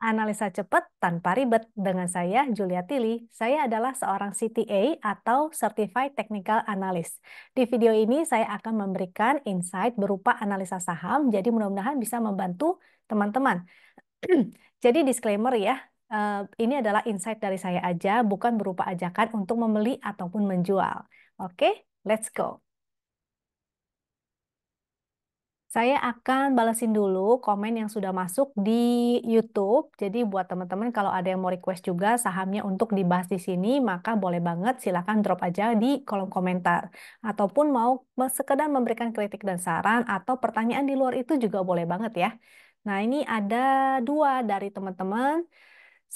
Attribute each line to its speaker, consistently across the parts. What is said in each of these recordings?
Speaker 1: Analisa cepat tanpa ribet dengan saya Julia Tili. Saya adalah seorang CTA atau Certified Technical Analyst. Di video ini saya akan memberikan insight berupa analisa saham, jadi mudah-mudahan bisa membantu teman-teman. jadi disclaimer ya, eh, ini adalah insight dari saya aja, bukan berupa ajakan untuk membeli ataupun menjual. Oke, okay, let's go. Saya akan balesin dulu komen yang sudah masuk di YouTube. Jadi buat teman-teman kalau ada yang mau request juga sahamnya untuk dibahas di sini, maka boleh banget silahkan drop aja di kolom komentar. Ataupun mau sekedar memberikan kritik dan saran atau pertanyaan di luar itu juga boleh banget ya. Nah ini ada dua dari teman-teman.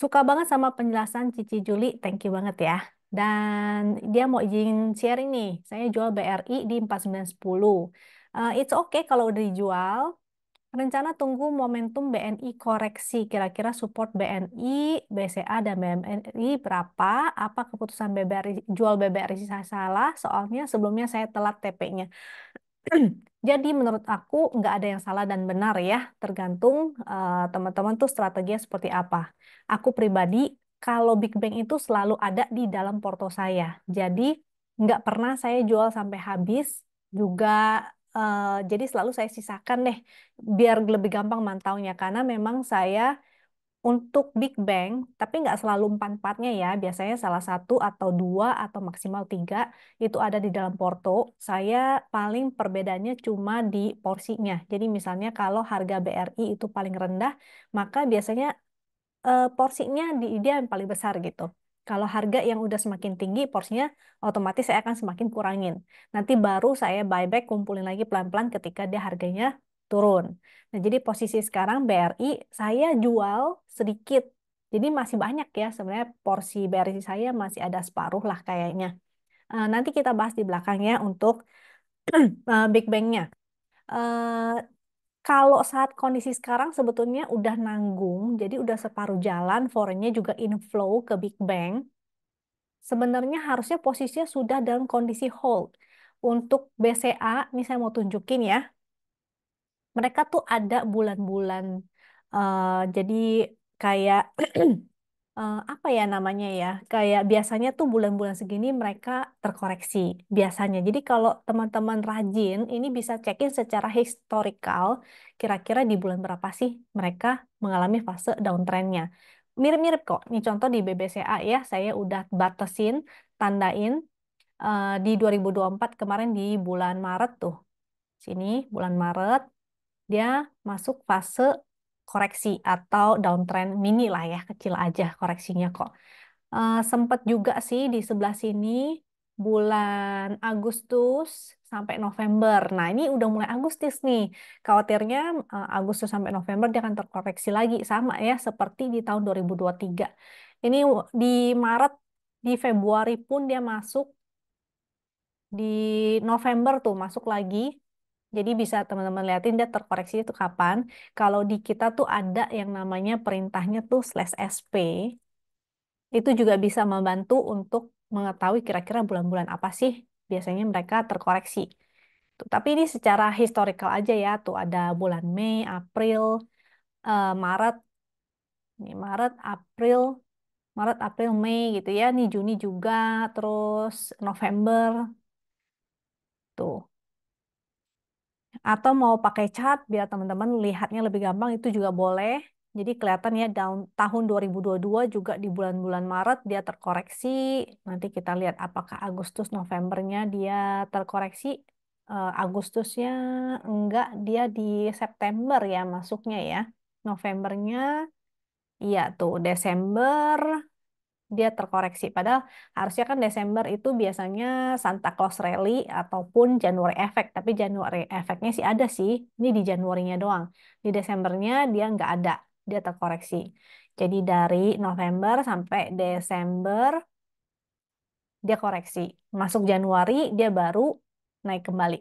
Speaker 1: Suka banget sama penjelasan Cici Juli, thank you banget ya. Dan dia mau izin sharing nih, saya jual BRI di 4910 uh, it's okay kalau udah dijual. Rencana tunggu momentum BNI koreksi. Kira-kira support BNI, BCA, dan BMNI berapa? Apa keputusan BBRI, jual BBRI salah? Soalnya sebelumnya saya telat TP-nya. Jadi menurut aku nggak ada yang salah dan benar ya, tergantung eh, teman-teman uh, tuh strateginya seperti apa. Aku pribadi kalau Big Bang itu selalu ada di dalam porto saya. Jadi nggak pernah saya jual sampai habis, juga Eh, jadi selalu saya sisakan deh biar lebih gampang mantaunya karena memang saya untuk Big Bang tapi nggak selalu empat-empatnya ya biasanya salah satu atau dua atau maksimal tiga itu ada di dalam Porto saya paling perbedaannya cuma di porsinya jadi misalnya kalau harga BRI itu paling rendah maka biasanya uh, porsinya di dia yang paling besar gitu kalau harga yang udah semakin tinggi, porsinya otomatis saya akan semakin kurangin. Nanti baru saya buyback kumpulin lagi pelan-pelan ketika dia harganya turun. Nah, jadi posisi sekarang BRI saya jual sedikit. Jadi masih banyak ya sebenarnya porsi BRI saya masih ada separuh lah kayaknya. Eh, nanti kita bahas di belakangnya untuk eh, Big Bang-nya. Eh, kalau saat kondisi sekarang sebetulnya udah nanggung, jadi udah separuh jalan, foreignnya juga inflow ke Big Bang. Sebenarnya harusnya posisinya sudah dalam kondisi hold. Untuk BCA, ini saya mau tunjukin ya. Mereka tuh ada bulan-bulan, uh, jadi kayak uh, apa ya namanya ya, kayak biasanya tuh bulan-bulan segini mereka terkoreksi biasanya. Jadi kalau teman-teman rajin, ini bisa cekin secara historical, kira-kira di bulan berapa sih mereka mengalami fase downtrendnya. Mirip-mirip kok, ini contoh di BBCA ya, saya udah batasin, tandain uh, di 2024 kemarin di bulan Maret tuh. Sini, bulan Maret, dia masuk fase koreksi atau downtrend mini lah ya, kecil aja koreksinya kok. Uh, sempet juga sih di sebelah sini bulan Agustus sampai November. Nah, ini udah mulai Agustus nih. Khawatirnya uh, Agustus sampai November dia akan terkoreksi lagi sama ya seperti di tahun 2023. Ini di Maret, di Februari pun dia masuk di November tuh masuk lagi jadi bisa teman-teman lihatin dia terkoreksi itu kapan. Kalau di kita tuh ada yang namanya perintahnya tuh slash SP. Itu juga bisa membantu untuk mengetahui kira-kira bulan-bulan apa sih biasanya mereka terkoreksi. Tuh, tapi ini secara historical aja ya. Tuh ada bulan Mei, April, eh, Maret. Ini Maret, April, Maret, April, Mei gitu ya. Nih Juni juga, terus November. Tuh. Atau mau pakai chart biar teman-teman lihatnya lebih gampang itu juga boleh. Jadi kelihatan ya down, tahun 2022 juga di bulan-bulan Maret dia terkoreksi. Nanti kita lihat apakah Agustus Novembernya dia terkoreksi. Uh, Agustusnya enggak, dia di September ya masuknya ya. Novembernya iya tuh Desember dia terkoreksi. Padahal harusnya kan Desember itu biasanya Santa Claus Rally ataupun Januari efek Tapi Januari efeknya sih ada sih. Ini di Januarinya doang. Di Desembernya dia nggak ada. Dia terkoreksi. Jadi dari November sampai Desember dia koreksi. Masuk Januari dia baru naik kembali.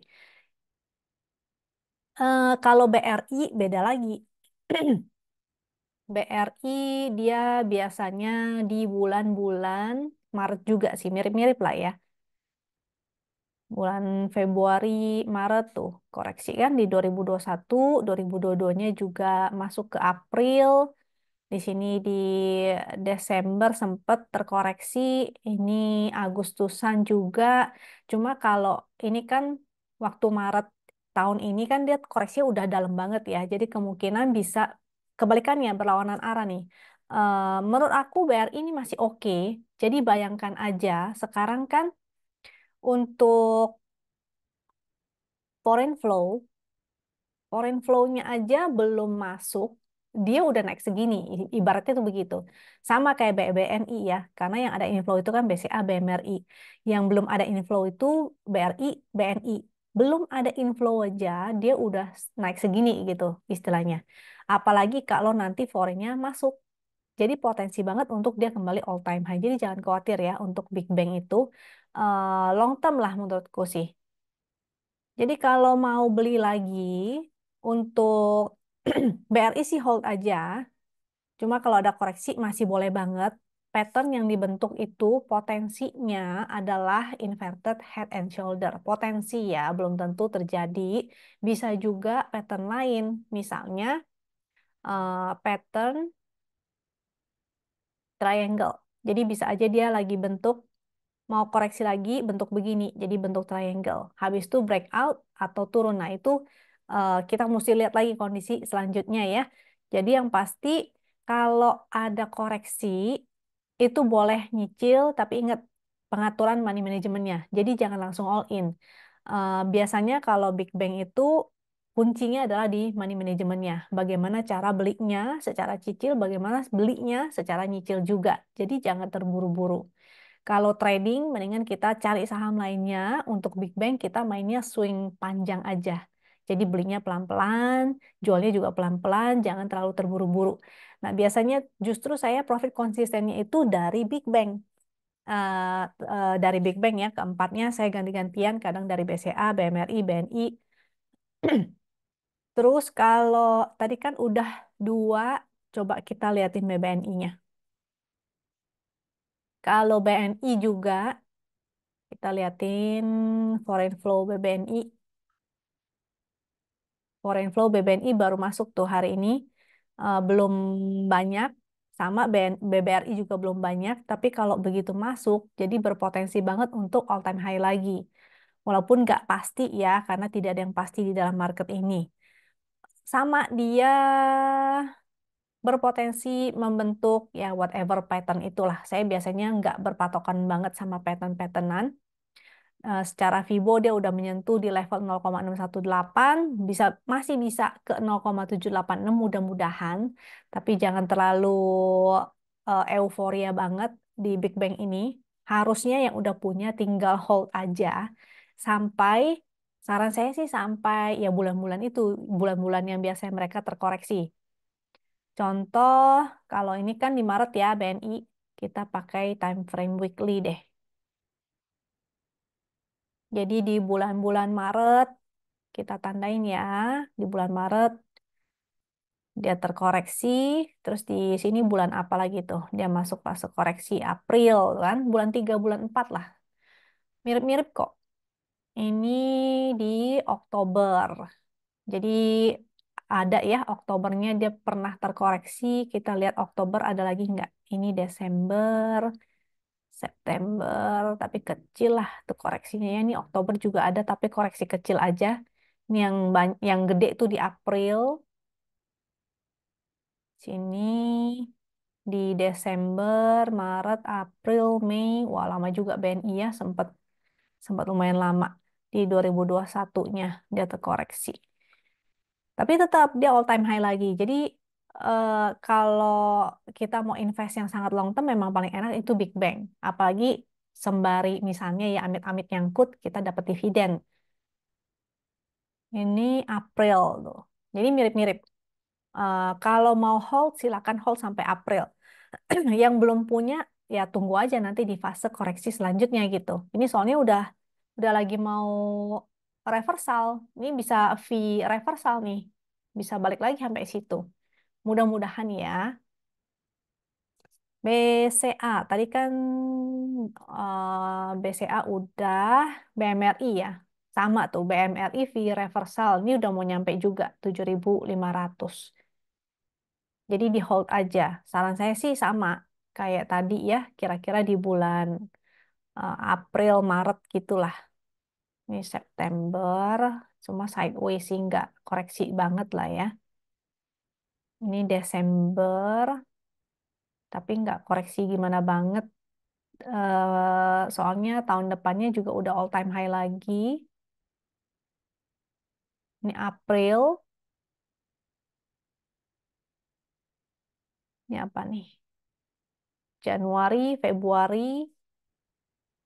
Speaker 1: Uh, kalau BRI beda lagi. BRI dia biasanya di bulan-bulan Maret juga sih, mirip-mirip lah ya. Bulan Februari, Maret tuh, koreksi kan di 2021, 2022-nya juga masuk ke April, di sini di Desember sempat terkoreksi, ini Agustusan juga. Cuma kalau ini kan waktu Maret tahun ini kan dia koreksi udah dalam banget ya, jadi kemungkinan bisa kebalikannya berlawanan arah nih. Uh, menurut aku BRI ini masih oke. Jadi bayangkan aja sekarang kan untuk foreign flow, foreign flow-nya aja belum masuk, dia udah naik segini. Ibaratnya tuh begitu. Sama kayak BBNI ya, karena yang ada inflow itu kan BCA, BMRI. Yang belum ada inflow itu BRI, BNI. Belum ada inflow aja, dia udah naik segini gitu istilahnya. Apalagi kalau nanti foreignnya masuk. Jadi potensi banget untuk dia kembali all time high. Jadi jangan khawatir ya untuk Big Bang itu uh, long term lah menurutku sih. Jadi kalau mau beli lagi untuk BRI sih hold aja. Cuma kalau ada koreksi masih boleh banget. Pattern yang dibentuk itu potensinya adalah inverted head and shoulder. Potensi ya, belum tentu terjadi. Bisa juga pattern lain. Misalnya uh, pattern triangle. Jadi bisa aja dia lagi bentuk, mau koreksi lagi bentuk begini, jadi bentuk triangle. Habis itu breakout atau turun. Nah itu uh, kita mesti lihat lagi kondisi selanjutnya ya. Jadi yang pasti kalau ada koreksi, itu boleh nyicil, tapi ingat pengaturan money managementnya. Jadi jangan langsung all in. Uh, biasanya kalau Big Bang itu kuncinya adalah di money manajemennya. Bagaimana cara belinya secara cicil, bagaimana belinya secara nyicil juga. Jadi jangan terburu-buru. Kalau trading, mendingan kita cari saham lainnya. Untuk big bank, kita mainnya swing panjang aja. Jadi belinya pelan-pelan, jualnya juga pelan-pelan, jangan terlalu terburu-buru. Nah, biasanya justru saya profit konsistennya itu dari big bank. Uh, eh, uh, eh, dari big bang ya, keempatnya saya ganti-gantian, kadang dari BCA, BMRI, BNI, Terus kalau tadi kan udah dua, coba kita liatin BBNI-nya. Kalau BNI juga, kita liatin foreign flow BBNI. Foreign flow BBNI baru masuk tuh hari ini. Uh, belum banyak, sama BN, BBRI juga belum banyak, tapi kalau begitu masuk, jadi berpotensi banget untuk all time high lagi. Walaupun nggak pasti ya, karena tidak ada yang pasti di dalam market ini sama dia berpotensi membentuk ya whatever pattern itulah. Saya biasanya nggak berpatokan banget sama pattern-patternan. Uh, secara Fibo dia udah menyentuh di level 0,618, bisa masih bisa ke 0,786 mudah-mudahan, tapi jangan terlalu eh, euforia banget di Big Bang ini. Harusnya yang udah punya tinggal hold aja sampai Saran saya sih sampai ya bulan-bulan itu, bulan-bulan yang biasanya mereka terkoreksi. Contoh, kalau ini kan di Maret ya BNI, kita pakai time frame weekly deh. Jadi di bulan-bulan Maret, kita tandain ya, di bulan Maret dia terkoreksi, terus di sini bulan apa lagi tuh? Dia masuk fase koreksi April kan, bulan 3, bulan 4 lah. Mirip-mirip kok. Ini di Oktober. Jadi ada ya Oktobernya dia pernah terkoreksi. Kita lihat Oktober ada lagi nggak? Ini Desember, September, tapi kecil lah tuh koreksinya ya. Ini Oktober juga ada tapi koreksi kecil aja. Ini yang yang gede tuh di April. Sini di Desember, Maret, April, Mei. Wah, lama juga BNI ya, sempat sempat lumayan lama di 2021-nya dia terkoreksi. Tapi tetap dia all time high lagi. Jadi Uh, kalau kita mau invest yang sangat long term memang paling enak itu Big Bang. Apalagi sembari misalnya ya amit-amit nyangkut kita dapat dividen. Ini April loh, Jadi mirip-mirip. Uh, kalau mau hold silakan hold sampai April. yang belum punya ya tunggu aja nanti di fase koreksi selanjutnya gitu. Ini soalnya udah udah lagi mau reversal, ini bisa V reversal nih, bisa balik lagi sampai situ. Mudah-mudahan ya. BCA, tadi kan uh, eh, BCA udah, BMRI ya, sama tuh BMRI V reversal, ini udah mau nyampe juga 7.500. Jadi di hold aja. Saran saya sih sama kayak tadi ya, kira-kira di bulan Eh, April Maret gitulah ini September cuma sideways sih nggak koreksi banget lah ya ini Desember tapi nggak koreksi gimana banget uh, soalnya tahun depannya juga udah all time high lagi ini April ini apa nih Januari Februari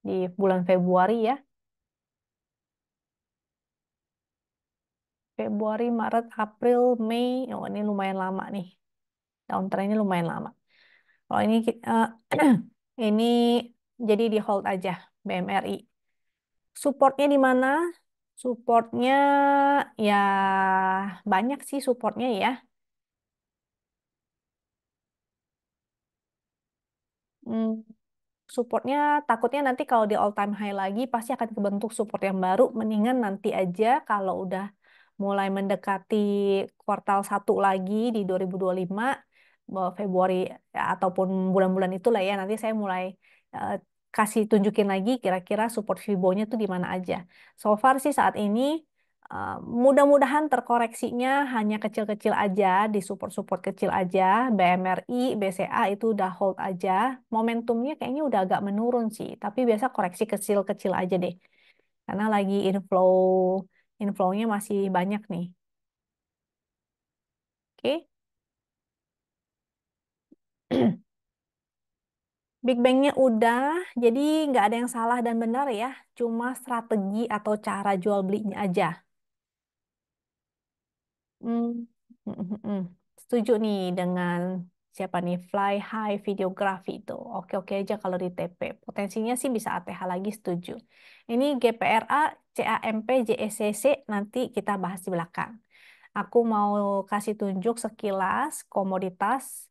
Speaker 1: di bulan Februari ya. Februari, Maret, April, Mei. Oh, ini lumayan lama nih. ini lumayan lama. Kalau ini uh, ini jadi di hold aja BMRI. Supportnya di mana? Supportnya ya banyak sih supportnya ya. Hmm supportnya takutnya nanti kalau di all time high lagi pasti akan kebentuk support yang baru mendingan nanti aja kalau udah mulai mendekati kuartal satu lagi di 2025 eh, Februari ya, ataupun bulan-bulan itulah ya nanti saya mulai uh, kasih tunjukin lagi kira-kira support Fibonya tuh di mana aja. So far sih saat ini Eh, mudah-mudahan terkoreksinya hanya kecil-kecil aja, di support-support kecil aja, BMRI, BCA itu udah hold aja. Momentumnya kayaknya udah agak menurun sih, tapi biasa koreksi kecil-kecil aja deh. Karena lagi inflow, inflownya masih banyak nih. Oke. Okay. Big Bang-nya udah, jadi nggak ada yang salah dan benar ya. Cuma strategi atau cara jual belinya aja. Hmm, hmm, hmm, hmm, Setuju nih dengan siapa nih, Fly High videografi itu. Oke-oke aja kalau di TP. Potensinya sih bisa ATH lagi, setuju. Ini GPRA, CAMP, JSCC e nanti kita bahas di belakang. Aku mau kasih tunjuk sekilas komoditas.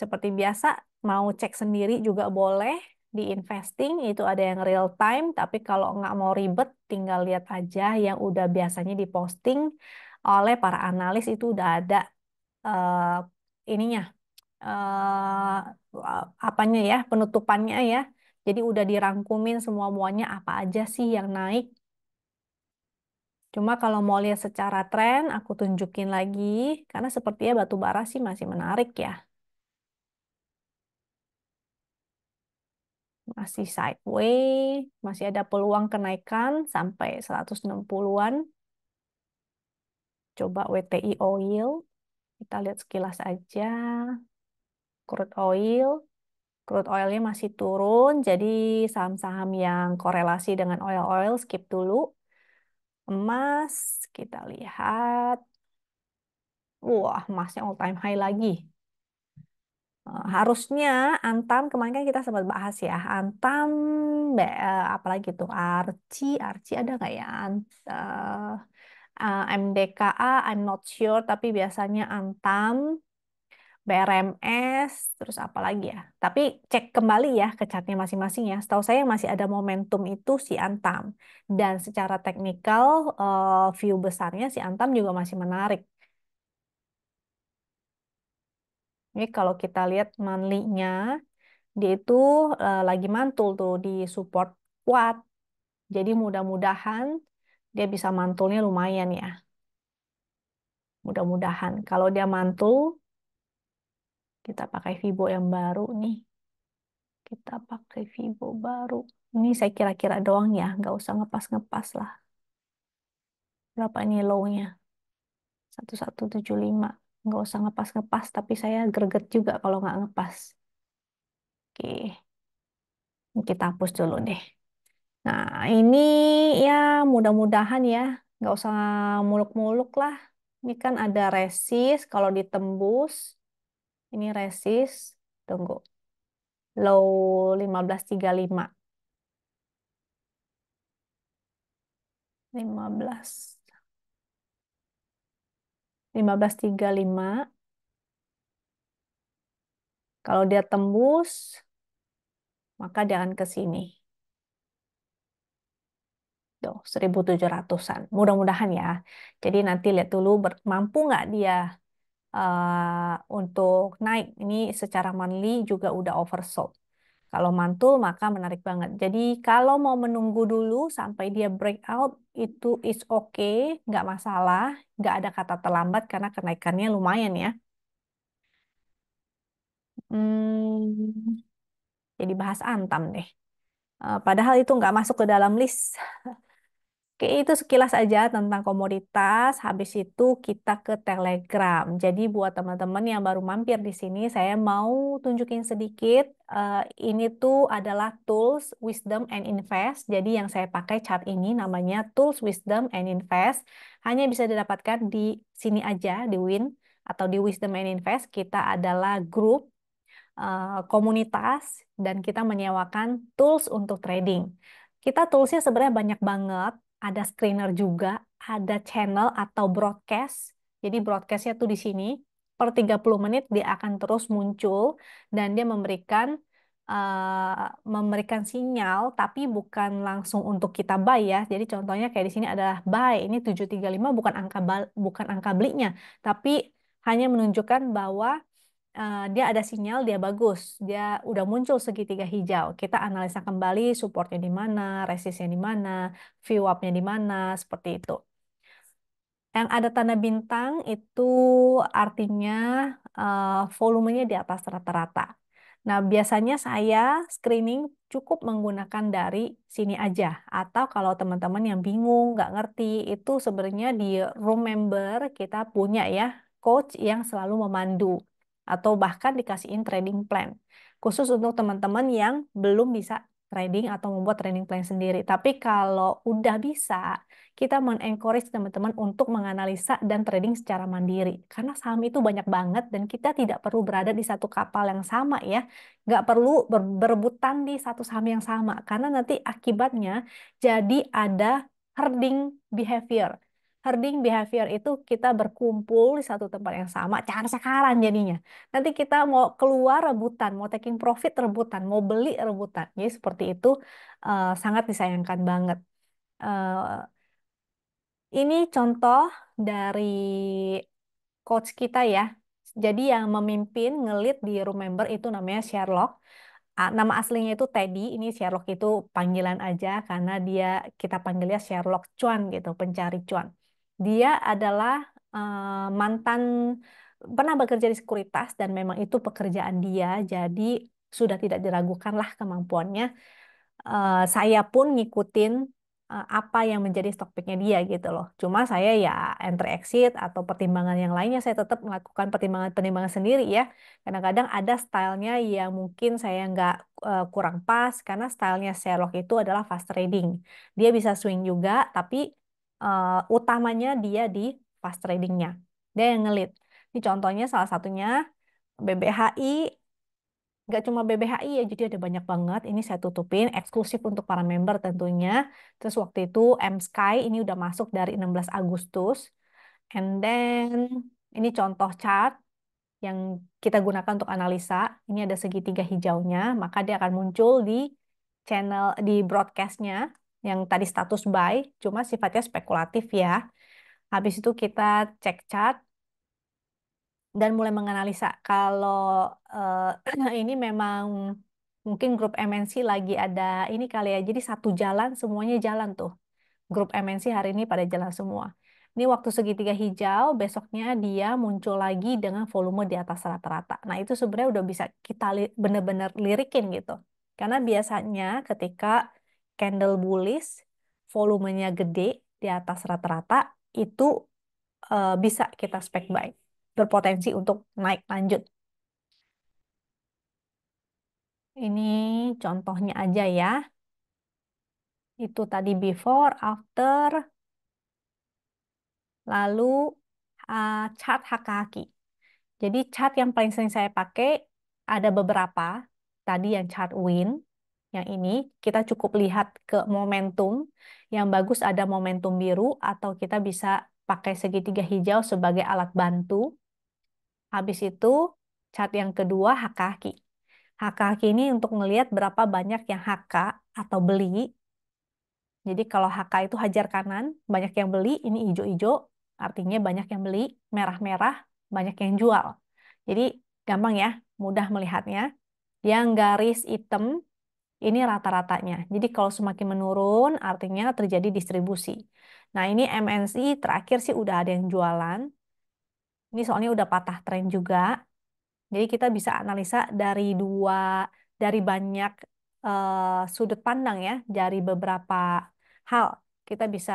Speaker 1: Seperti biasa, mau cek sendiri juga boleh di investing itu ada yang real time tapi kalau nggak mau ribet tinggal lihat aja yang udah biasanya diposting oleh para analis itu udah ada uh, ininya uh, apanya ya penutupannya ya. Jadi udah dirangkumin semua muanya apa aja sih yang naik. Cuma kalau mau lihat secara tren, aku tunjukin lagi karena sepertinya batu bara sih masih menarik ya. Masih sideways, masih ada peluang kenaikan sampai 160-an coba WTI oil. Kita lihat sekilas aja. Crude oil. Crude oilnya masih turun, jadi saham-saham yang korelasi dengan oil-oil skip dulu. Emas, kita lihat. Wah, emasnya all time high lagi. Eh, harusnya Antam, kemarin kan kita sempat bahas ya, Antam, eh, apalagi tuh, Arci, Arci ada nggak ya? Ant, eh, uh, eh, MDKA, I'm not sure, tapi biasanya Antam, BRMS, terus apa lagi ya? Tapi cek kembali ya ke catnya masing-masing ya. Setahu saya masih ada momentum itu si Antam. Dan secara teknikal uh, view besarnya si Antam juga masih menarik. Ini kalau kita lihat monthly dia itu uh, lagi mantul tuh di support kuat. Jadi mudah-mudahan dia bisa mantulnya lumayan ya. Mudah-mudahan. Kalau dia mantul, kita pakai Vibo yang baru nih. Kita pakai Vibo baru. Ini saya kira-kira doang ya, nggak usah ngepas-ngepas lah. Berapa ini low-nya? 1175. Nggak usah ngepas-ngepas, tapi saya greget juga kalau nggak ngepas. Oke. Ini kita hapus dulu deh. Nah, ini ya mudah-mudahan ya, nggak usah muluk-muluk lah. Ini kan ada resist kalau ditembus, ini resist. tunggu, low 1535. 15. 1535. Kalau dia tembus, maka jangan akan ke sini tuh gitu, 1700-an. Mudah-mudahan ya. Jadi nanti lihat dulu mampu nggak dia uh, untuk naik. Ini secara monthly juga udah oversold. Kalau mantul maka menarik banget. Jadi kalau mau menunggu dulu sampai dia breakout itu is okay, nggak masalah, nggak ada kata terlambat karena kenaikannya lumayan ya. Hmm, jadi bahas antam deh. Eh, padahal itu nggak masuk ke dalam list Oke, itu sekilas aja tentang komoditas. Habis itu kita ke Telegram. Jadi buat teman-teman yang baru mampir di sini, saya mau tunjukin sedikit. Uh, ini tuh adalah Tools Wisdom and Invest. Jadi yang saya pakai chart ini namanya Tools Wisdom and Invest. Hanya bisa didapatkan di sini aja di Win atau di Wisdom and Invest. Kita adalah grup eh, komunitas dan kita menyewakan tools untuk trading kita toolsnya sebenarnya banyak banget ada screener juga, ada channel atau broadcast. Jadi broadcastnya tuh di sini. Per 30 menit dia akan terus muncul dan dia memberikan uh, memberikan sinyal tapi bukan langsung untuk kita buy ya. Jadi contohnya kayak di sini adalah buy. Ini 735 bukan angka bukan angka belinya, tapi hanya menunjukkan bahwa Eh, dia ada sinyal dia bagus, dia udah muncul segitiga hijau. Kita analisa kembali supportnya di mana, resistnya di mana, view up-nya di mana, seperti itu. Yang ada tanda bintang itu artinya uh, volumenya di atas rata-rata. Nah, biasanya saya screening cukup menggunakan dari sini aja. Atau kalau teman-teman yang bingung, nggak ngerti, itu sebenarnya di room member kita punya ya, coach yang selalu memandu atau bahkan dikasihin trading plan. Khusus untuk teman-teman yang belum bisa trading atau membuat trading plan sendiri. Tapi kalau udah bisa, kita men-encourage teman-teman untuk menganalisa dan trading secara mandiri. Karena saham itu banyak banget dan kita tidak perlu berada di satu kapal yang sama ya. Nggak perlu ber berebutan di satu saham yang sama. Karena nanti akibatnya jadi ada herding behavior herding behavior itu kita berkumpul di satu tempat yang sama, Cara sekarang jadinya. Nanti kita mau keluar rebutan, mau taking profit rebutan, mau beli rebutan. Jadi seperti itu uh, sangat disayangkan banget. Uh, ini contoh dari coach kita ya. Jadi yang memimpin, ngelit di room member itu namanya Sherlock ah, nama aslinya itu Teddy ini Sherlock itu panggilan aja karena dia kita panggilnya Sherlock cuan gitu pencari cuan dia adalah uh, mantan pernah bekerja di sekuritas dan memang itu pekerjaan dia. Jadi sudah tidak diragukanlah kemampuannya. Uh, saya pun ngikutin uh, apa yang menjadi stock dia gitu loh. Cuma saya ya entry exit atau pertimbangan yang lainnya saya tetap melakukan pertimbangan-pertimbangan sendiri ya. Kadang-kadang ada stylenya yang mungkin saya nggak uh, kurang pas karena stylenya Sherlock itu adalah fast trading. Dia bisa swing juga tapi uh, utamanya dia di fast tradingnya. Dia yang ngelit. Ini contohnya salah satunya BBHI. Nggak cuma BBHI ya, jadi ada banyak banget. Ini saya tutupin, eksklusif untuk para member tentunya. Terus waktu itu M Sky ini udah masuk dari 16 Agustus. And then ini contoh chart yang kita gunakan untuk analisa. Ini ada segitiga hijaunya, maka dia akan muncul di channel di broadcastnya yang tadi status buy, cuma sifatnya spekulatif ya. Habis itu kita cek chart dan mulai menganalisa kalau eh, ini memang mungkin grup MNC lagi ada ini kali ya. Jadi satu jalan semuanya jalan tuh. Grup MNC hari ini pada jalan semua. Ini waktu segitiga hijau, besoknya dia muncul lagi dengan volume di atas rata-rata. Nah, itu sebenarnya udah bisa kita bener benar-benar lirikin gitu. Karena biasanya ketika candle bullish, volumenya gede di atas rata-rata, itu uh, bisa kita spek buy. Berpotensi untuk naik lanjut. Ini contohnya aja ya. Itu tadi before, after, lalu uh, chart haki Jadi chart yang paling sering saya pakai ada beberapa. Tadi yang chart win, yang ini kita cukup lihat ke momentum. Yang bagus ada momentum biru atau kita bisa pakai segitiga hijau sebagai alat bantu. Habis itu cat yang kedua hakaki. Hakaki ini untuk melihat berapa banyak yang HK atau beli. Jadi kalau HK itu hajar kanan, banyak yang beli, ini hijau-hijau, artinya banyak yang beli, merah-merah, banyak yang jual. Jadi gampang ya, mudah melihatnya. Yang garis hitam ini rata-ratanya. Jadi kalau semakin menurun artinya terjadi distribusi. Nah ini MNC terakhir sih udah ada yang jualan. Ini soalnya udah patah tren juga. Jadi kita bisa analisa dari dua dari banyak uh, sudut pandang ya dari beberapa hal. Kita bisa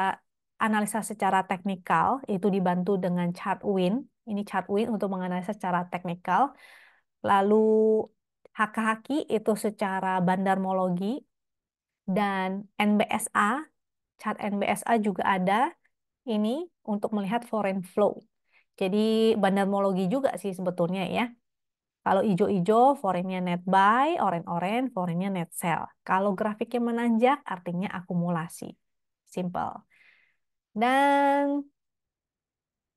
Speaker 1: analisa secara teknikal itu dibantu dengan chart win. Ini chart win untuk menganalisa secara teknikal. Lalu Hakahaki itu secara bandarmologi dan NBSA, chart NBSA juga ada ini untuk melihat foreign flow. Jadi bandarmologi juga sih sebetulnya ya. Kalau ijo-ijo, foreignnya net buy, oren-oren, foreignnya net sell. Kalau grafiknya menanjak, artinya akumulasi. Simple. Dan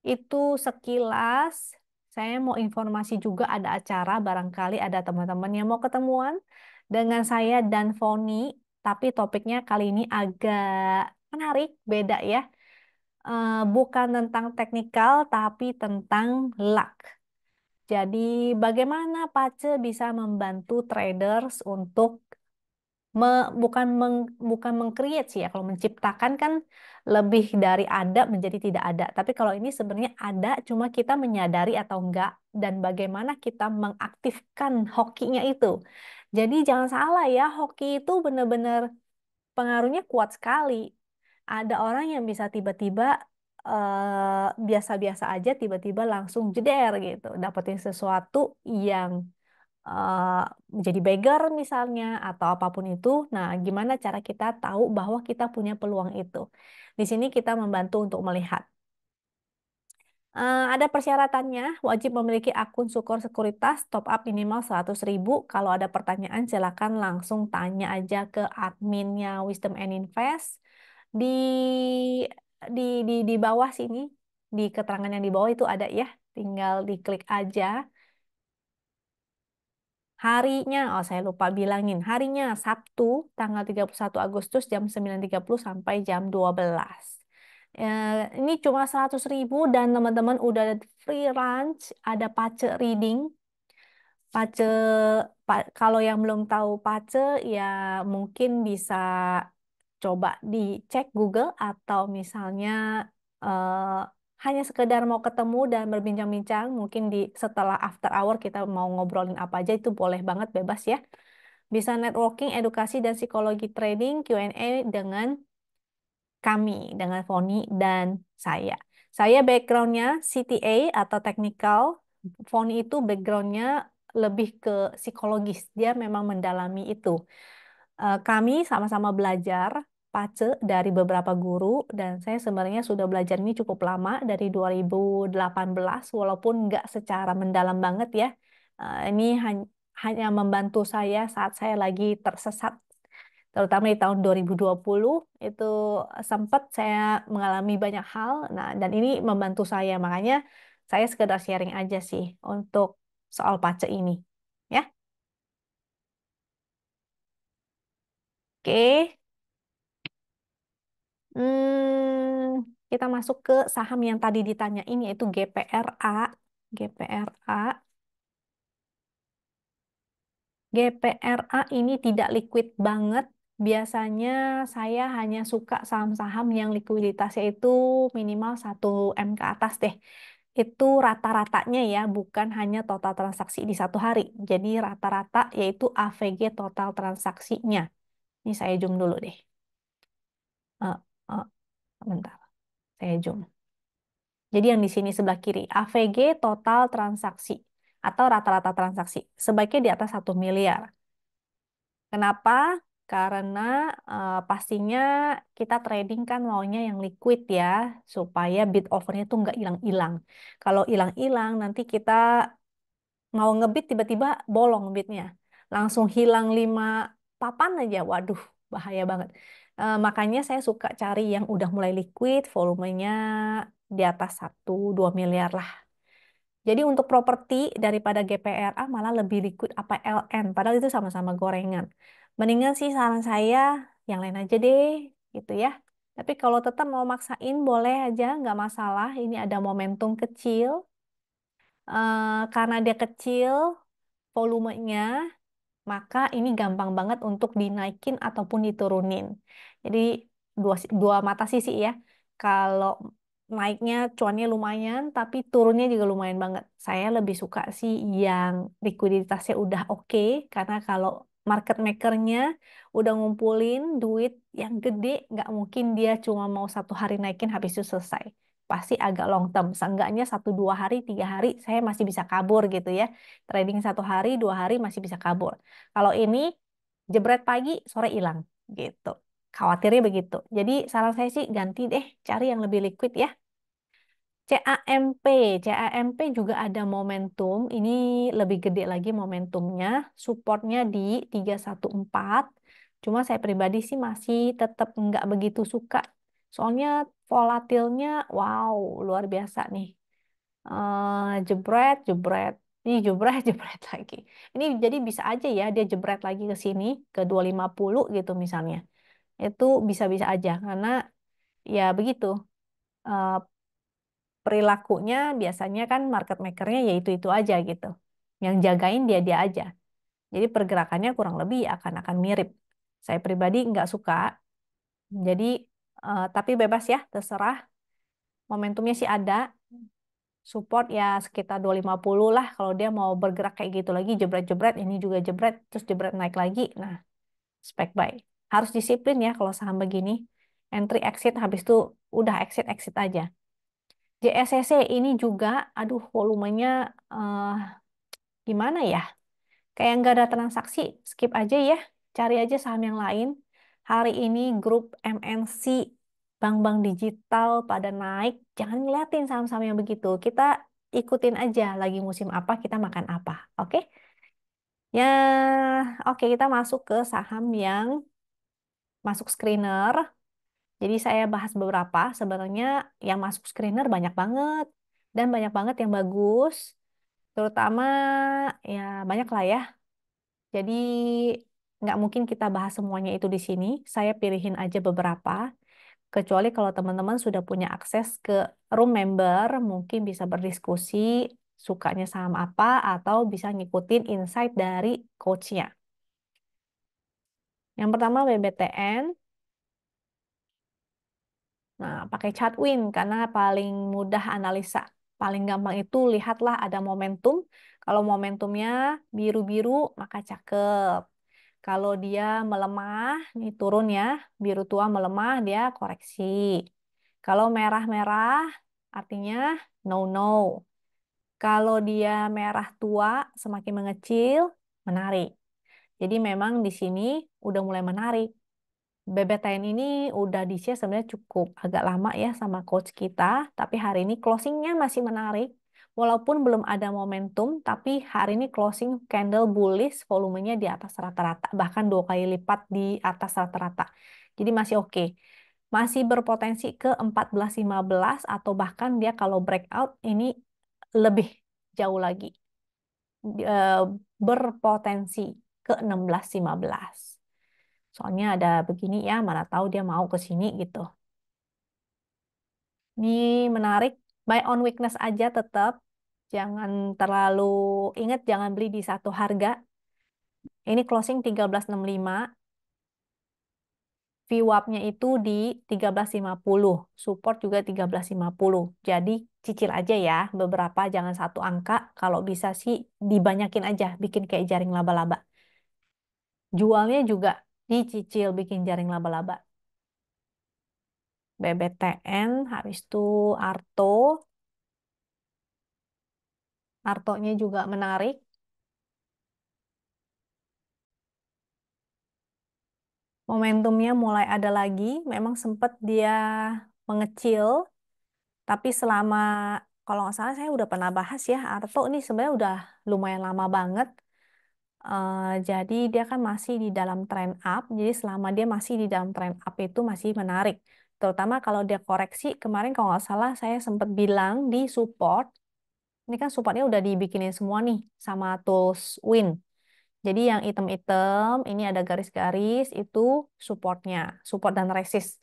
Speaker 1: itu sekilas saya mau informasi juga ada acara, barangkali ada teman-teman yang mau ketemuan dengan saya dan Foni, tapi topiknya kali ini agak menarik, beda ya. Eh, bukan tentang teknikal, tapi tentang luck. Jadi, bagaimana Pace bisa membantu traders untuk me, bukan meng, bukan mengcreate sih ya kalau menciptakan kan lebih dari ada menjadi tidak ada tapi kalau ini sebenarnya ada cuma kita menyadari atau enggak dan bagaimana kita mengaktifkan hokinya itu jadi jangan salah ya hoki itu benar-benar pengaruhnya kuat sekali ada orang yang bisa tiba-tiba eh, biasa-biasa uh, aja tiba-tiba langsung jeder gitu dapetin sesuatu yang Eh, menjadi beggar misalnya atau apapun itu. Nah, gimana cara kita tahu bahwa kita punya peluang itu? Di sini kita membantu untuk melihat. Eh, ada persyaratannya, wajib memiliki akun Sukor Sekuritas, top up minimal 100 ribu. Kalau ada pertanyaan, silakan langsung tanya aja ke adminnya Wisdom and Invest. Di, di, di, di bawah sini, di keterangan yang di bawah itu ada ya, tinggal diklik aja harinya, oh saya lupa bilangin, harinya Sabtu tanggal 31 Agustus jam 9.30 sampai jam 12. eh, ini cuma 100 ribu dan teman-teman udah ada free lunch, ada pace reading. Pace, pa, kalau yang belum tahu pace ya mungkin bisa coba dicek Google atau misalnya eh, hanya sekedar mau ketemu dan berbincang-bincang, mungkin di setelah after hour kita mau ngobrolin apa aja itu boleh banget bebas ya. Bisa networking, edukasi dan psikologi trading Q&A dengan kami, dengan Foni dan saya. Saya backgroundnya CTA atau technical. Foni itu backgroundnya lebih ke psikologis. Dia memang mendalami itu. Eh, kami sama-sama belajar, pace dari beberapa guru dan saya sebenarnya sudah belajar ini cukup lama dari 2018 walaupun nggak secara mendalam banget ya. Eh, ini hanya membantu saya saat saya lagi tersesat terutama di tahun 2020 itu sempat saya mengalami banyak hal. Nah, dan ini membantu saya makanya saya sekedar sharing aja sih untuk soal pace ini, ya. Oke. kita masuk ke saham yang tadi ditanya ini yaitu GPRA. GPRA. GPRA ini tidak liquid banget. Biasanya saya hanya suka saham-saham yang likuiditasnya itu minimal 1 M ke atas deh. Itu rata-ratanya ya, bukan hanya total transaksi di satu hari. Jadi rata-rata yaitu AVG total transaksinya. Ini saya zoom dulu deh. Uh, uh, bentar. Saya Jadi yang di sini sebelah kiri, AVG total transaksi atau rata-rata transaksi. Sebaiknya di atas 1 miliar. Kenapa? Karena uh, pastinya kita trading kan maunya yang liquid ya, supaya bid overnya tuh nggak hilang-hilang. Kalau hilang-hilang nanti kita mau ngebit tiba-tiba bolong bidnya, Langsung hilang lima papan aja, waduh bahaya banget. Uh, makanya saya suka cari yang udah mulai liquid, volumenya di atas 1-2 miliar lah. Jadi untuk properti daripada GPRA malah lebih liquid apa LN, padahal itu sama-sama gorengan. Mendingan sih saran saya yang lain aja deh, gitu ya. Tapi kalau tetap mau maksain boleh aja, nggak masalah. Ini ada momentum kecil. Uh, karena dia kecil volumenya, maka ini gampang banget untuk dinaikin ataupun diturunin. Jadi dua, dua mata sisi ya. Kalau naiknya cuannya lumayan, tapi turunnya juga lumayan banget. Saya lebih suka sih yang likuiditasnya udah oke, okay, karena kalau market makernya udah ngumpulin duit yang gede, nggak mungkin dia cuma mau satu hari naikin habis itu selesai pasti agak long term. Seenggaknya satu dua hari, tiga hari saya masih bisa kabur gitu ya. Trading satu hari, dua hari masih bisa kabur. Kalau ini jebret pagi, sore hilang gitu. Khawatirnya begitu. Jadi saran saya sih ganti deh, cari yang lebih liquid ya. CAMP, CAMP juga ada momentum. Ini lebih gede lagi momentumnya. Supportnya di 314. Cuma saya pribadi sih masih tetap nggak begitu suka Soalnya volatilnya wow, luar biasa nih. Uh, jebret, jebret. Ini jebret, jebret lagi. Ini jadi bisa aja ya dia jebret lagi ke sini ke 250 gitu misalnya. Itu bisa-bisa aja karena ya begitu. Uh, perilakunya biasanya kan market makernya ya itu-itu aja gitu. Yang jagain dia-dia aja. Jadi pergerakannya kurang lebih akan akan mirip. Saya pribadi nggak suka. Jadi Uh, tapi bebas ya, terserah. Momentumnya sih ada. Support ya sekitar 250 lah kalau dia mau bergerak kayak gitu lagi, jebret-jebret, ini juga jebret, terus jebret naik lagi. Nah, spek buy. Harus disiplin ya kalau saham begini. Entry exit habis itu udah exit exit aja. JSCC ini juga aduh volumenya uh, gimana ya? Kayak nggak ada transaksi, skip aja ya. Cari aja saham yang lain Hari ini grup MNC bank-bank digital pada naik, jangan ngeliatin saham-saham yang begitu. Kita ikutin aja lagi musim apa, kita makan apa. Oke? Okay? Ya, oke okay, kita masuk ke saham yang masuk screener. Jadi saya bahas beberapa, sebenarnya yang masuk screener banyak banget dan banyak banget yang bagus. Terutama ya banyak lah ya. Jadi nggak mungkin kita bahas semuanya itu di sini. Saya pilihin aja beberapa. Kecuali kalau teman-teman sudah punya akses ke room member, mungkin bisa berdiskusi sukanya sama apa atau bisa ngikutin insight dari coachnya. Yang pertama BBTN. Nah, pakai chatwin win karena paling mudah analisa. Paling gampang itu lihatlah ada momentum. Kalau momentumnya biru-biru maka cakep. Kalau dia melemah, nih turun ya, biru tua melemah, dia koreksi. Kalau merah-merah, artinya no-no. Kalau dia merah tua, semakin mengecil, menarik. Jadi memang di sini udah mulai menarik. BBTN ini udah di share sebenarnya cukup agak lama ya sama coach kita, tapi hari ini closingnya masih menarik. Walaupun belum ada momentum, tapi hari ini closing candle bullish, volumenya di atas rata-rata, bahkan dua kali lipat di atas rata-rata. Jadi masih oke. Okay. Masih berpotensi ke 14.15 atau bahkan dia kalau breakout ini lebih jauh lagi. Eh, berpotensi ke 16.15. Soalnya ada begini ya, mana tahu dia mau ke sini gitu. Ini menarik, buy on weakness aja tetap Jangan terlalu ingat jangan beli di satu harga. Ini closing 1365. VWAP-nya itu di 1350, support juga 1350. Jadi cicil aja ya, beberapa jangan satu angka, kalau bisa sih dibanyakin aja, bikin kayak jaring laba-laba. Jualnya juga dicicil bikin jaring laba-laba. BBTN, habis itu Arto, artonya juga menarik. Momentumnya mulai ada lagi. Memang sempat dia mengecil, tapi selama kalau nggak salah saya udah pernah bahas ya, Arto ini sebenarnya udah lumayan lama banget. Uh, jadi dia kan masih di dalam trend up. Jadi selama dia masih di dalam trend up itu masih menarik. Terutama kalau dia koreksi, kemarin kalau nggak salah saya sempat bilang di support ini kan supportnya udah dibikinin semua nih sama tools Win. Jadi yang item-item, ini ada garis-garis, itu supportnya, support dan resist.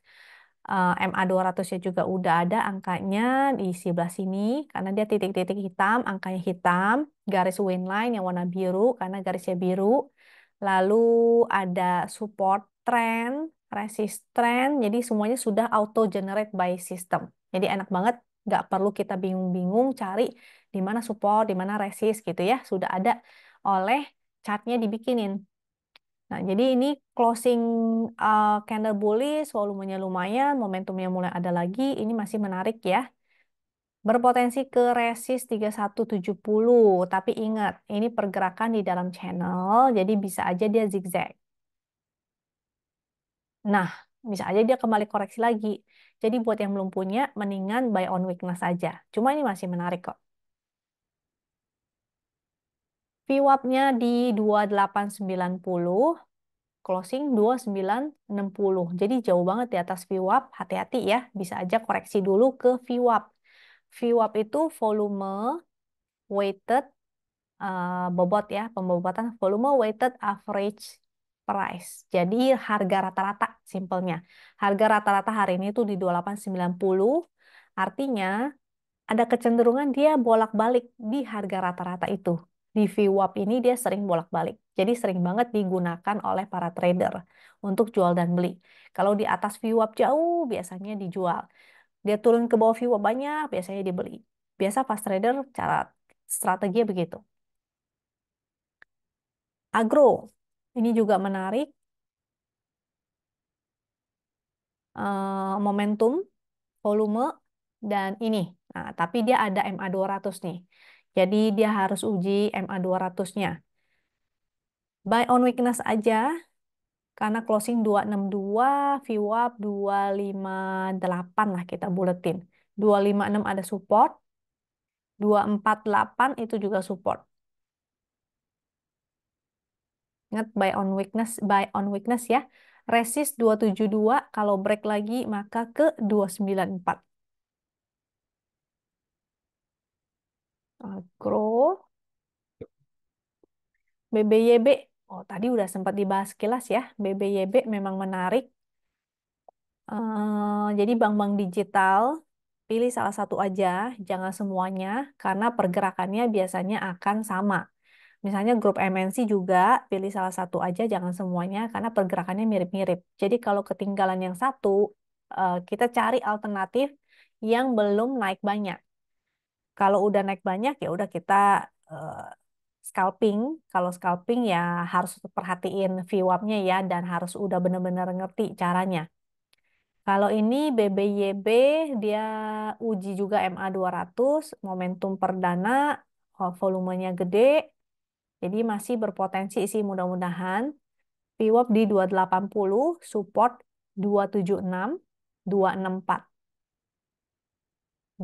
Speaker 1: Uh, ma 200 ya juga udah ada angkanya di sebelah sini, karena dia titik-titik hitam, angkanya hitam, garis win line yang warna biru, karena garisnya biru. Lalu ada support trend, resist trend, jadi semuanya sudah auto-generate by system. Jadi enak banget nggak perlu kita bingung-bingung cari di mana support, di mana resist gitu ya. Sudah ada oleh chartnya dibikinin. Nah, jadi ini closing uh, candle bullish, volumenya lumayan, momentumnya mulai ada lagi, ini masih menarik ya. Berpotensi ke resist 3170, tapi ingat, ini pergerakan di dalam channel, jadi bisa aja dia zigzag. Nah, bisa aja dia kembali koreksi lagi. Jadi buat yang belum punya, mendingan buy on weakness aja. Cuma ini masih menarik kok. VWAP-nya di 2890, closing 2960. Jadi jauh banget di atas VWAP, hati-hati ya. Bisa aja koreksi dulu ke VWAP. VWAP itu volume weighted uh, bobot ya, pembobotan volume weighted average price. Jadi harga rata-rata simpelnya. Harga rata-rata hari ini itu di 28.90. Artinya ada kecenderungan dia bolak-balik di harga rata-rata itu. Di VWAP ini dia sering bolak-balik. Jadi sering banget digunakan oleh para trader untuk jual dan beli. Kalau di atas VWAP jauh biasanya dijual. Dia turun ke bawah VWAP banyak biasanya dibeli. Biasa fast trader cara strategi begitu. Agro ini juga menarik. Uh, momentum, volume, dan ini. Nah, tapi dia ada MA200 nih. Jadi dia harus uji MA200-nya. Buy on weakness aja, karena closing 262, VWAP 258 lah kita buletin. 256 ada support, 248 itu juga support. Ingat buy on weakness, buy on weakness ya. Resist 272, kalau break lagi maka ke 294. Agro. BBYB. Oh, tadi udah sempat dibahas kilas ya. BBYB memang menarik. Uh, jadi bank-bank digital pilih salah satu aja, jangan semuanya, karena pergerakannya biasanya akan sama. Misalnya grup MNC juga, pilih salah satu aja, jangan semuanya, karena pergerakannya mirip-mirip. Jadi kalau ketinggalan yang satu, eh, kita cari alternatif yang belum naik banyak. Kalau udah naik banyak, ya udah kita eh, scalping. Kalau scalping ya harus perhatiin VWAP-nya ya, dan harus udah bener-bener ngerti caranya. Kalau ini BBYB, dia uji juga MA200, momentum perdana, eh, volumenya gede, jadi masih berpotensi sih mudah-mudahan. PWAP di 280, support 276, 264.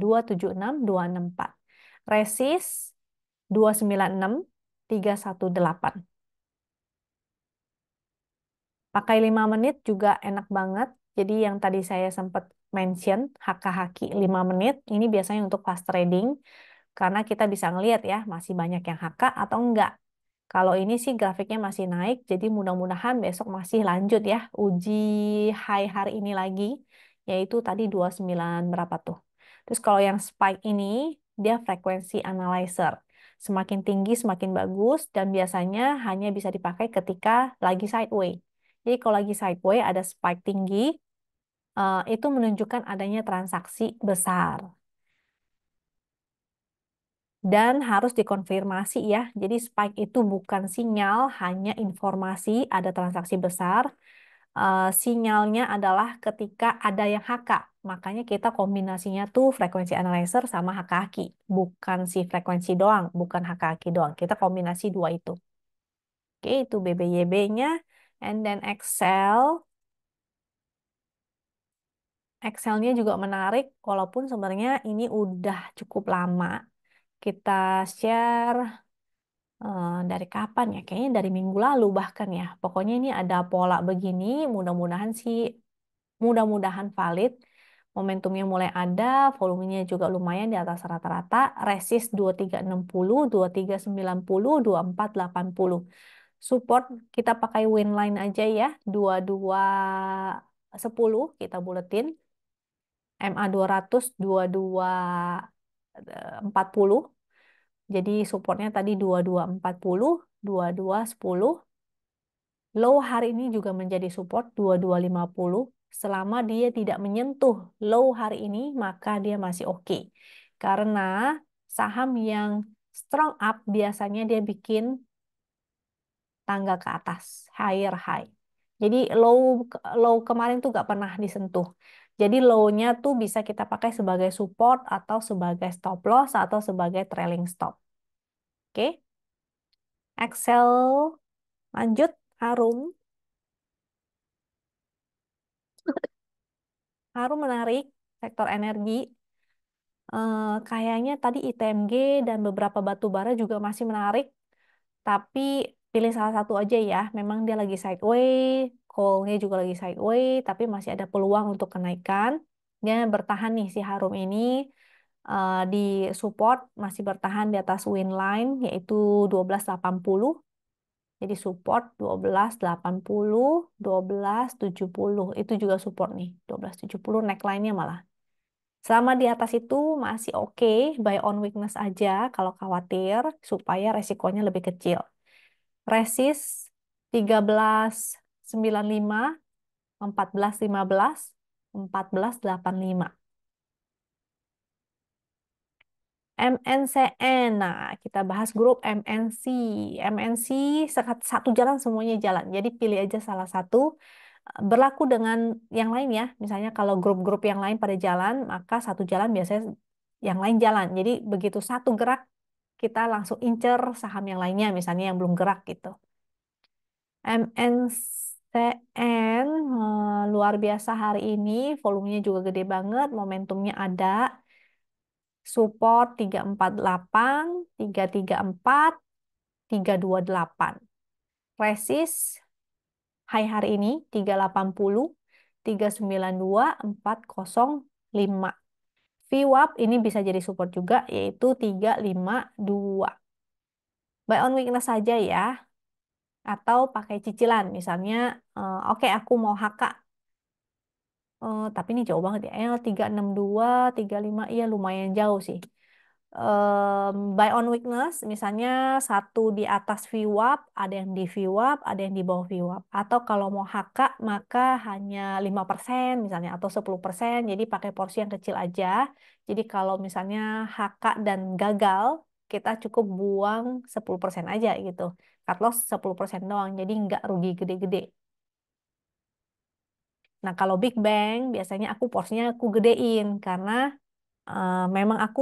Speaker 1: 276, 264. Resist 296, 318. Pakai 5 menit juga enak banget. Jadi yang tadi saya sempat mention, haka-haki 5 menit, ini biasanya untuk fast trading karena kita bisa ngelihat ya masih banyak yang HK atau enggak. Kalau ini sih grafiknya masih naik, jadi mudah-mudahan besok masih lanjut ya uji high hari ini lagi, yaitu tadi 29 berapa tuh. Terus kalau yang spike ini, dia frekuensi analyzer. Semakin tinggi semakin bagus dan biasanya hanya bisa dipakai ketika lagi sideways. Jadi kalau lagi sideways ada spike tinggi, eh, itu menunjukkan adanya transaksi besar dan harus dikonfirmasi ya. Jadi spike itu bukan sinyal, hanya informasi ada transaksi besar. Uh, sinyalnya adalah ketika ada yang HK. Makanya kita kombinasinya tuh frekuensi analyzer sama Haki. Bukan si frekuensi doang, bukan Haki doang. Kita kombinasi dua itu. Oke, itu BBYB-nya. And then Excel. Excel-nya juga menarik, walaupun sebenarnya ini udah cukup lama kita share eh, dari kapan ya? Kayaknya dari minggu lalu bahkan ya. Pokoknya ini ada pola begini, mudah-mudahan sih mudah-mudahan valid. Momentumnya mulai ada, volumenya juga lumayan di atas rata-rata. Resist 2360, 2390, 2480. Support kita pakai win line aja ya, 2210 kita buletin. MA 200 22 40. Jadi supportnya tadi 2240, 2210. Low hari ini juga menjadi support 2250. Selama dia tidak menyentuh low hari ini, maka dia masih oke. Okay. Karena saham yang strong up biasanya dia bikin tangga ke atas, higher high. Jadi low low kemarin tuh gak pernah disentuh. Jadi low-nya tuh bisa kita pakai sebagai support atau sebagai stop loss atau sebagai trailing stop. Oke. Okay. Excel lanjut Harum. Harum menarik sektor energi. Uh, kayaknya tadi ITMG dan beberapa batu bara juga masih menarik. Tapi pilih salah satu aja ya. Memang dia lagi sideways, Coalnya juga lagi sideways, tapi masih ada peluang untuk kenaikan. Dia bertahan nih si Harum ini uh, di support masih bertahan di atas win line yaitu 1280 jadi support 1280, 1270. Itu juga support nih, 1270 neckline-nya malah. Selama di atas itu masih oke, okay, buy on weakness aja kalau khawatir supaya resikonya lebih kecil. Resist 13 95, 14, 15, 14, 85. MNCN. Nah, kita bahas grup MNC. MNC satu jalan semuanya jalan. Jadi pilih aja salah satu. Berlaku dengan yang lain ya. Misalnya kalau grup-grup yang lain pada jalan, maka satu jalan biasanya yang lain jalan. Jadi begitu satu gerak, kita langsung incer saham yang lainnya, misalnya yang belum gerak gitu. MNC TN eh, luar biasa hari ini, volumenya juga gede banget, momentumnya ada. Support 348, 334, 328. Resist high hari ini 380, 392, 405. VWAP ini bisa jadi support juga, yaitu 352. Buy on weakness saja ya atau pakai cicilan misalnya uh, oke okay, aku mau HK uh, eh, tapi ini jauh banget ya tiga enam dua tiga lima iya lumayan jauh sih um, buy on weakness misalnya satu di atas VWAP ada yang di VWAP ada yang di bawah VWAP atau kalau mau HK maka hanya lima persen misalnya atau sepuluh persen jadi pakai porsi yang kecil aja jadi kalau misalnya HK dan gagal kita cukup buang 10% aja gitu cut loss 10% doang, jadi nggak rugi gede-gede. Nah, kalau Big Bang, biasanya aku porsinya aku gedein, karena uh, memang aku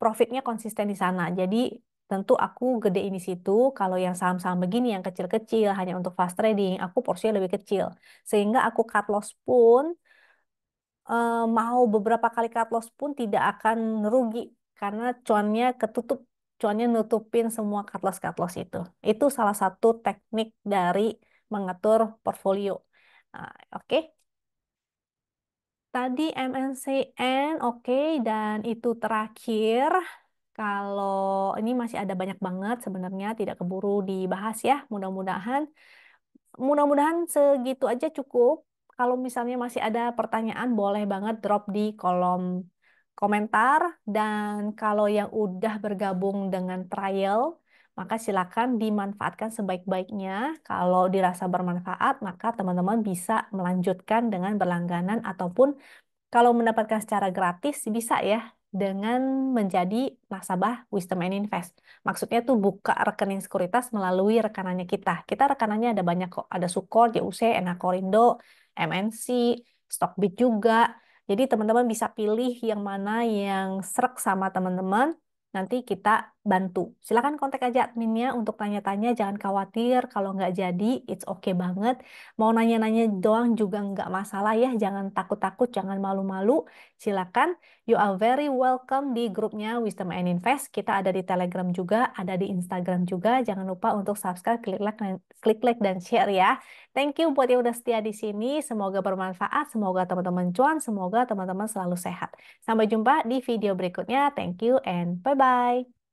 Speaker 1: profitnya konsisten di sana. Jadi, tentu aku gedein di situ. Kalau yang saham-saham begini, yang kecil-kecil, hanya untuk fast trading, aku porsinya lebih kecil. Sehingga aku cut loss pun, eh, mau beberapa kali cut loss pun tidak akan rugi, karena cuannya ketutup cuannya nutupin semua cut loss cut loss itu. Itu salah satu teknik dari mengatur portfolio. Nah, oke. Okay. Tadi MNCN oke okay, dan itu terakhir. Kalau ini masih ada banyak banget sebenarnya tidak keburu dibahas ya. Mudah-mudahan mudah-mudahan segitu aja cukup. Kalau misalnya masih ada pertanyaan boleh banget drop di kolom komentar, dan kalau yang udah bergabung dengan trial, maka silakan dimanfaatkan sebaik-baiknya. Kalau dirasa bermanfaat, maka teman-teman bisa melanjutkan dengan berlangganan ataupun kalau mendapatkan secara gratis bisa ya dengan menjadi nasabah Wisdom and Invest. Maksudnya tuh buka rekening sekuritas melalui rekanannya kita. Kita rekanannya ada banyak kok, ada Sukor, JUC, Enakorindo, MNC, Stockbit juga. Jadi teman-teman bisa pilih yang mana yang serak sama teman-teman. Nanti kita bantu. Silahkan kontak aja adminnya untuk tanya-tanya, jangan khawatir kalau nggak jadi, it's okay banget. Mau nanya-nanya doang juga nggak masalah ya, jangan takut-takut, jangan malu-malu. Silahkan, you are very welcome di grupnya Wisdom and Invest. Kita ada di Telegram juga, ada di Instagram juga. Jangan lupa untuk subscribe, klik like, klik like dan share ya. Thank you buat yang udah setia di sini. Semoga bermanfaat, semoga teman-teman cuan, semoga teman-teman selalu sehat. Sampai jumpa di video berikutnya. Thank you and bye-bye.